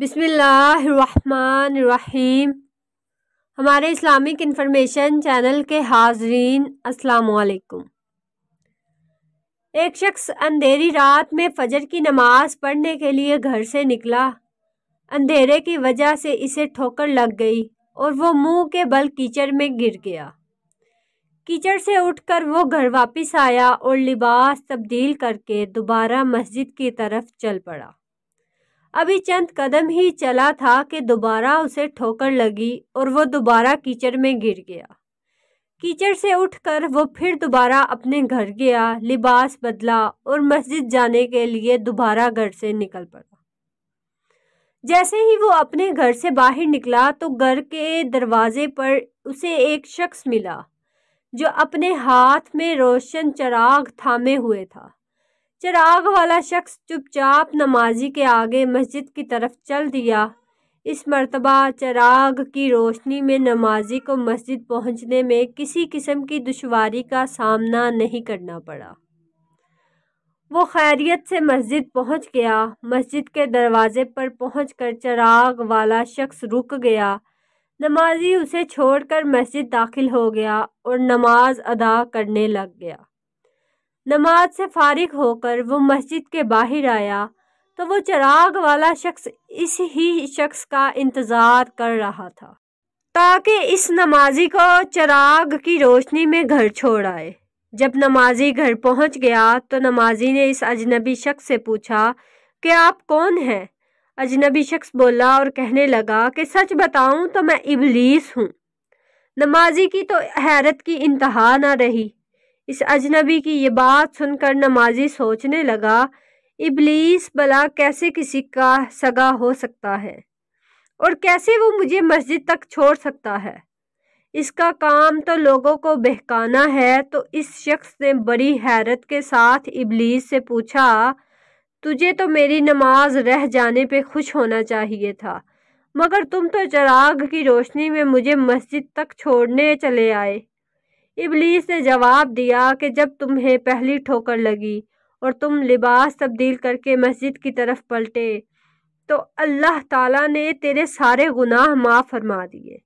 बिसमीम हमारे Islamic information channel के हाजरीन अस्सलाम एक शख्स अंधेरी रात में फजर की नमाज पढ़ने के लिए घर से निकला अंधेरे की वजह से इसे ठोकर लग गई और वो मुंह के बल कीचड़ में गिर गया कीचड़ से उठकर वो घर वापस आया और लिबास तब्दील करके दोबारा मस्जिद की तरफ चल पड़ा अभी चंद कदम ही चला था कि दोबारा उसे ठोकर लगी और वो दोबारा कीचड़ में गिर गया कीचड़ से उठकर वो फिर दोबारा अपने घर गया लिबास बदला और मस्जिद जाने के लिए दोबारा घर से निकल पड़ा जैसे ही वो अपने घर से बाहर निकला तो घर के दरवाजे पर उसे एक शख्स मिला जो अपने हाथ में रोशन चराग थामे हुए था चिराग वाला शख्स चुपचाप नमाजी के आगे मस्जिद की तरफ चल दिया इस मरतबा चिराग की रोशनी में नमाजी को मस्जिद पहुंचने में किसी किस्म की दुश्वारी का सामना नहीं करना पड़ा वो खैरियत से मस्जिद पहुंच गया मस्जिद के दरवाज़े पर पहुंचकर चिराग वाला शख्स रुक गया नमाजी उसे छोड़कर मस्जिद दाखिल हो गया और नमाज अदा करने लग गया नमाज से फारिग होकर वो मस्जिद के बाहर आया तो वो चिराग वाला शख्स इस ही शख्स का इंतज़ार कर रहा था ताकि इस नमाजी को चिराग की रोशनी में घर छोड़ आए जब नमाजी घर पहुंच गया तो नमाजी ने इस अजनबी शख्स से पूछा कि आप कौन हैं अजनबी शख्स बोला और कहने लगा कि सच बताऊं तो मैं इबलीस हूँ नमाजी की तो हैरत की इंतहा ना रही इस अजनबी की ये बात सुनकर नमाजी सोचने लगा इबलीस भला कैसे किसी का सगा हो सकता है और कैसे वो मुझे मस्जिद तक छोड़ सकता है इसका काम तो लोगों को बहकाना है तो इस शख्स ने बड़ी हैरत के साथ इबलीस से पूछा तुझे तो मेरी नमाज रह जाने पे खुश होना चाहिए था मगर तुम तो चराग की रोशनी में मुझे मस्जिद तक छोड़ने चले आए इबलीस ने जवाब दिया कि जब तुम्हें पहली ठोकर लगी और तुम लिबास तब्दील करके मस्जिद की तरफ पलटे तो अल्लाह ताला ने तेरे सारे गुनाह माफ़ फरमा दिए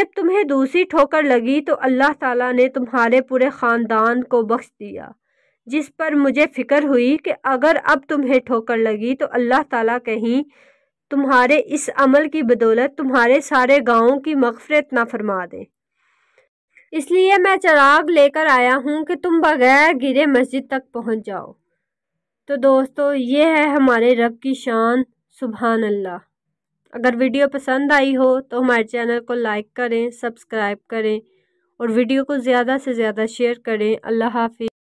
जब तुम्हें दूसरी ठोकर लगी तो अल्लाह ताला ने तुम्हारे पूरे ख़ानदान को बख्श दिया जिस पर मुझे फ़िक्र हुई कि अगर अब तुम्हें ठोकर लगी तो अल्लाह ताला कहीं तुम्हारे इस अमल की बदौलत तुम्हारे सारे गाँव की मगफरत ना फरमा दें इसलिए मैं चराग लेकर आया हूँ कि तुम बगैर गिरे मस्जिद तक पहुँच जाओ तो दोस्तों ये है हमारे रब की शान सुबहान अल्लाह अगर वीडियो पसंद आई हो तो हमारे चैनल को लाइक करें सब्सक्राइब करें और वीडियो को ज़्यादा से ज़्यादा शेयर करें अल्लाह हाफि